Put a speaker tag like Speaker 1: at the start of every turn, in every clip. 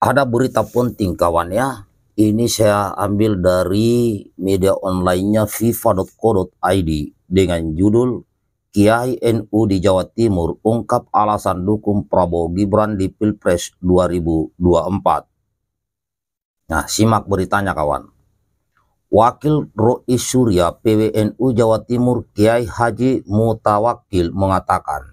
Speaker 1: ada berita penting kawan ya ini saya ambil dari media onlinenya fifa.co.id dengan judul Kiai NU di Jawa Timur ungkap alasan dukung Prabowo Gibran di Pilpres 2024 nah simak beritanya kawan Wakil Rois Surya PWNU Jawa Timur Kiai Haji Mutawakil mengatakan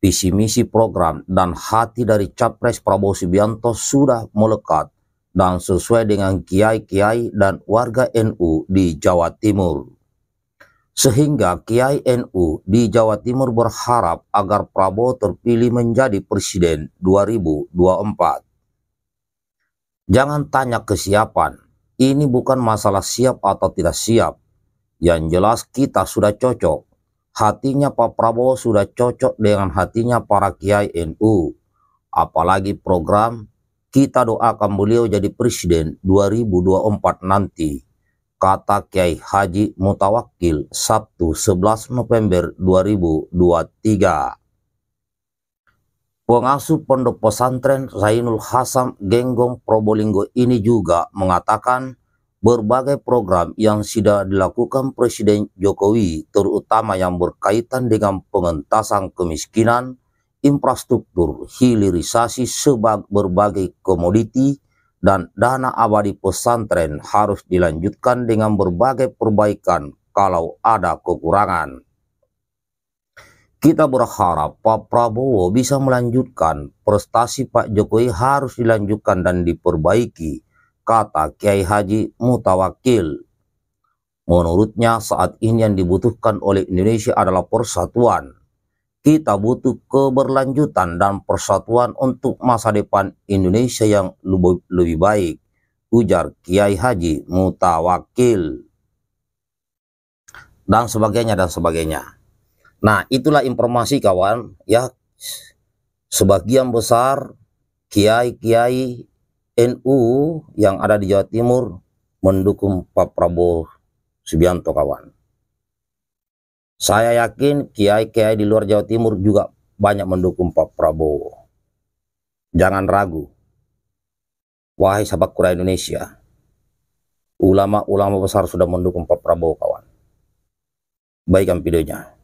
Speaker 1: visi misi program dan hati dari Capres Prabowo Subianto sudah melekat dan sesuai dengan kiai-kiai dan warga NU di Jawa Timur. Sehingga kiai NU di Jawa Timur berharap agar Prabowo terpilih menjadi presiden 2024. Jangan tanya kesiapan, ini bukan masalah siap atau tidak siap. Yang jelas kita sudah cocok hatinya Pak Prabowo sudah cocok dengan hatinya para kiai NU. Apalagi program kita doakan beliau jadi presiden 2024 nanti. Kata Kiai Haji Mutawakil Sabtu 11 November 2023. Pengasuh Pondok Pesantren Zainul Hasan Genggong Probolinggo ini juga mengatakan berbagai program yang sudah dilakukan Presiden Jokowi, terutama yang berkaitan dengan pengentasan kemiskinan, infrastruktur, hilirisasi sebagai berbagai komoditi, dan dana abadi pesantren harus dilanjutkan dengan berbagai perbaikan kalau ada kekurangan. Kita berharap Pak Prabowo bisa melanjutkan prestasi Pak Jokowi harus dilanjutkan dan diperbaiki kata Kiai Haji Mutawakil. Menurutnya saat ini yang dibutuhkan oleh Indonesia adalah persatuan. Kita butuh keberlanjutan dan persatuan untuk masa depan Indonesia yang lebih, baik, ujar Kiai Haji Mutawakil. Dan sebagainya, dan sebagainya. Nah, itulah informasi kawan, ya. Sebagian besar kiai-kiai NU yang ada di Jawa Timur mendukung Pak Prabowo Subianto kawan. Saya yakin kiai-kiai di luar Jawa Timur juga banyak mendukung Pak Prabowo. Jangan ragu. Wahai sahabat kura Indonesia, ulama-ulama besar sudah mendukung Pak Prabowo kawan. Baikkan videonya.